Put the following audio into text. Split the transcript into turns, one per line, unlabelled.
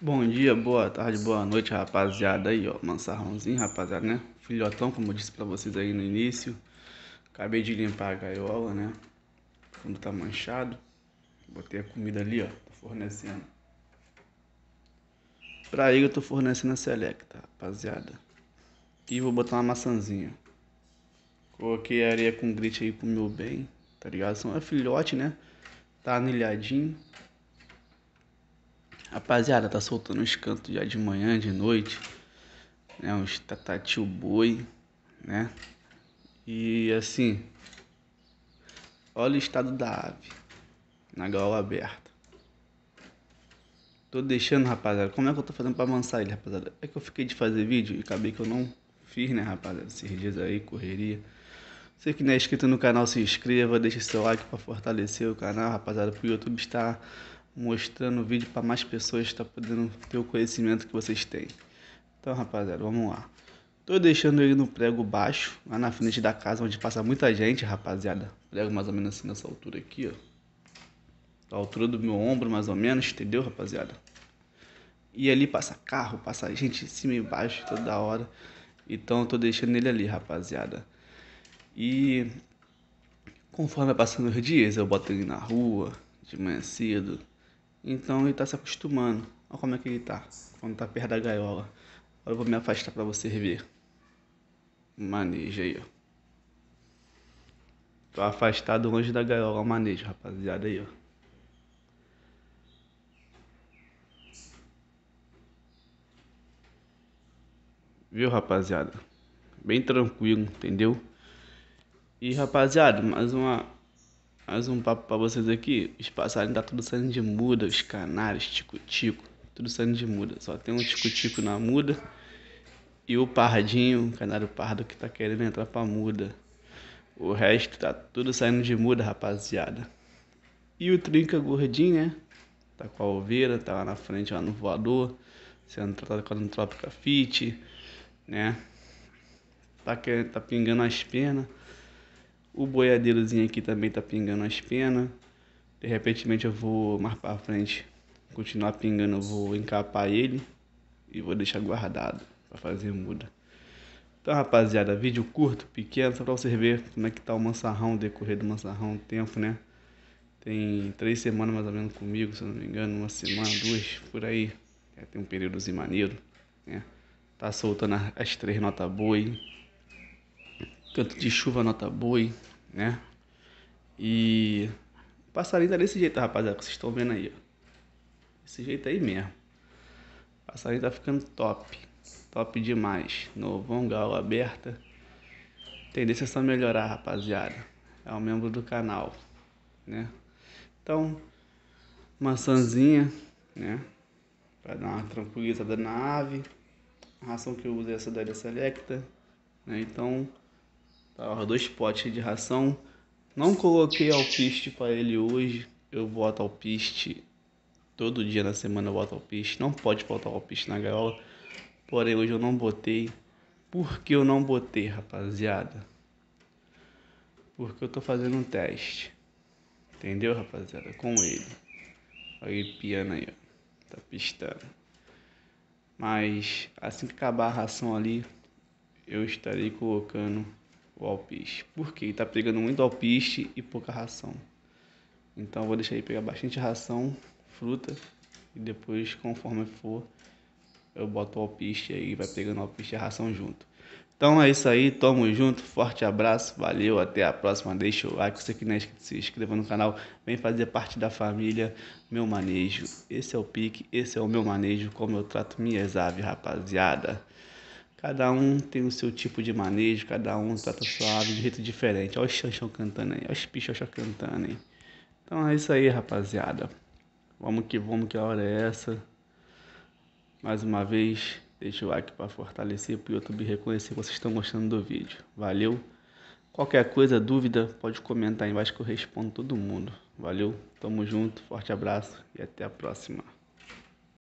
Bom dia, boa tarde, boa noite, rapaziada. Aí, ó, mansarrãozinho, rapaziada, né? Filhotão, como eu disse pra vocês aí no início. Acabei de limpar a gaiola, né? Quando tá manchado. Botei a comida ali, ó. Tô fornecendo. Pra aí eu tô fornecendo a selecta, rapaziada. E vou botar uma maçãzinha. Coloquei areia com grit aí pro meu bem, tá ligado? São é filhote, né? Tá anilhadinho. Rapaziada, tá soltando uns cantos já de manhã, de noite, né? Uns tatatil boi, né? E assim, olha o estado da ave na gaiola aberta. Tô deixando, rapaziada. Como é que eu tô fazendo pra amansar ele, rapaziada? É que eu fiquei de fazer vídeo e acabei que eu não fiz, né, rapaziada? Esses dias aí, correria. Você que não é inscrito no canal, se inscreva, deixa seu like pra fortalecer o canal, rapaziada, pro YouTube estar mostrando o vídeo para mais pessoas estar tá podendo ter o conhecimento que vocês têm. Então, rapaziada, vamos lá. Tô deixando ele no prego baixo, lá na frente da casa onde passa muita gente, rapaziada. Prego mais ou menos assim nessa altura aqui, ó. A altura do meu ombro, mais ou menos, entendeu, rapaziada? E ali passa carro, passa gente em cima e embaixo toda hora. Então eu tô deixando ele ali, rapaziada. E conforme vai passando os dias, eu boto ele na rua, de manhã cedo, então ele está se acostumando. Olha como é que ele está quando está perto da gaiola. Agora eu vou me afastar para você ver. Manejo aí, ó. Tô afastado longe da gaiola, o manejo, rapaziada aí, ó. Viu, rapaziada? Bem tranquilo, entendeu? E rapaziada, mais uma mais um papo para vocês aqui. Os passarinhos tá tudo saindo de muda, os canários, tico-tico, tudo saindo de muda. Só tem um tico-tico na muda e o pardinho, o canário pardo que tá querendo entrar pra muda. O resto tá tudo saindo de muda, rapaziada. E o trinca gordinho, né? Tá com a oveira, tá lá na frente, lá no voador, sendo tratado com a Antrópica Fit, né? Tá, querendo, tá pingando as penas o boiadeirozinho aqui também tá pingando as penas. De repente eu vou mais pra frente continuar pingando, eu vou encapar ele e vou deixar guardado para fazer muda. Então, rapaziada, vídeo curto, pequeno, só para vocês verem como é que tá o mansarrão, o decorrer do mansarrão, o tempo, né? Tem três semanas mais ou menos comigo, se eu não me engano, uma semana, duas, por aí. É, tem um períodozinho maneiro, né? Tá soltando as três notas boas, hein? canto de chuva nota boi, né? E o passarinho tá desse jeito, rapaziada, que vocês estão vendo aí, ó. Desse jeito aí mesmo. passarinho tá ficando top. Top demais. Novão, gaula aberta. Tendência é só melhorar, rapaziada. É um membro do canal, né? Então, maçãzinha, né? Pra dar uma tranquilizada na ave. A ração que eu uso é essa da Selecta, né? Então, Tava tá, dois potes de ração. Não coloquei alpiste para ele hoje. Eu boto alpiste todo dia na semana. Eu boto alpiste. Não pode faltar alpiste na gaiola. Porém, hoje eu não botei. Por que eu não botei, rapaziada? Porque eu tô fazendo um teste. Entendeu, rapaziada? Com ele. Olha o piano aí, ó. Tá pistando. Mas assim que acabar a ração ali, eu estarei colocando o alpiste. Porque está pegando muito alpiste e pouca ração. Então vou deixar ele pegar bastante ração, fruta e depois conforme for eu boto o alpiste aí, vai pegando o alpiste e a ração junto. Então é isso aí, tamo junto, forte abraço, valeu, até a próxima. Deixa o like, você que não é inscrito, se inscreva no canal, vem fazer parte da família Meu Manejo. Esse é o pique, esse é o meu manejo, como eu trato minhas aves, rapaziada. Cada um tem o seu tipo de manejo, cada um trata sua ave de jeito diferente. Olha o Xanxão cantando aí, olha os pichochão cantando aí. Então é isso aí, rapaziada. Vamos que vamos, que a hora é essa. Mais uma vez, deixa o like para fortalecer, para o YouTube reconhecer que vocês estão gostando do vídeo. Valeu! Qualquer coisa, dúvida, pode comentar aí embaixo que eu respondo todo mundo. Valeu, tamo junto, forte abraço e até a próxima.